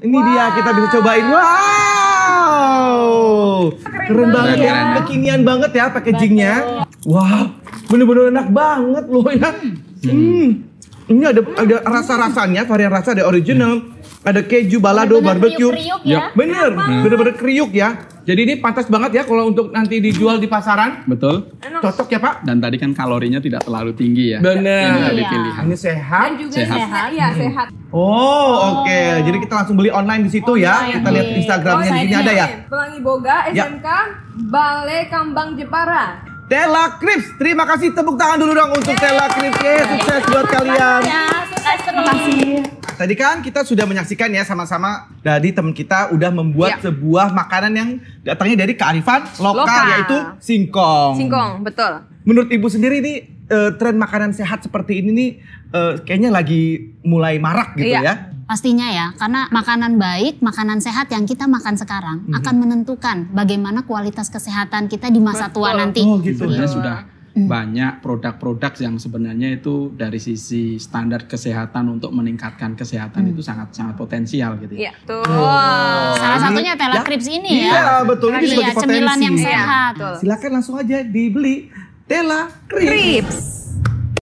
Ini wow. dia kita bisa cobain. Wow. Keren, Keren banget ya. ya. Kekinian banget ya packagingnya. Wow. Bener-bener enak banget loh ya. Hmm. hmm. Ini ada ada rasa-rasanya, varian rasa ada original, hmm. ada keju balado bener -bener barbecue. Kriuk, ya. ya. Bener, bener-bener kriuk ya. Jadi ini pantas banget ya kalau untuk nanti dijual di pasaran. Betul. Cocok ya Pak. Dan tadi kan kalorinya tidak terlalu tinggi ya. Bener. Ini iya. Ini sehat. Dan juga sehat. sehat. Ya, sehat. Oh, oke. Okay. Nah, jadi kita langsung beli online di situ ya. online. ya. Kita lihat Instagramnya oh, di sini ada ya. Pelangi Boga SMK ya. Balai Kambang Jepara. Tela Krips, terima kasih tepuk tangan dulu dong untuk Tela Krips. Yeay, sukses buat kalian. Ya, sukses terima kasih. Tadi kan kita sudah menyaksikan ya sama-sama dari teman kita udah membuat ya. sebuah makanan yang datangnya dari kearifan lokal, lokal yaitu singkong. Singkong, betul. Menurut Ibu sendiri ini uh, tren makanan sehat seperti ini nih uh, kayaknya lagi mulai marak gitu iya. ya pastinya ya karena makanan baik makanan sehat yang kita makan sekarang mm-hmm. akan menentukan bagaimana kualitas kesehatan kita di masa tua oh, nanti oh, gitu sebenarnya sudah mm. banyak produk-produk yang sebenarnya itu dari sisi standar kesehatan untuk meningkatkan kesehatan mm. itu sangat sangat potensial gitu Iya Tuh. Wow. Salah satunya Telakrips ya, ini ya. Iya, betul oh. ini ya. iya, ya. iya, sebagai cemilan yang sehat. Ya, Silakan langsung aja dibeli Tela crips.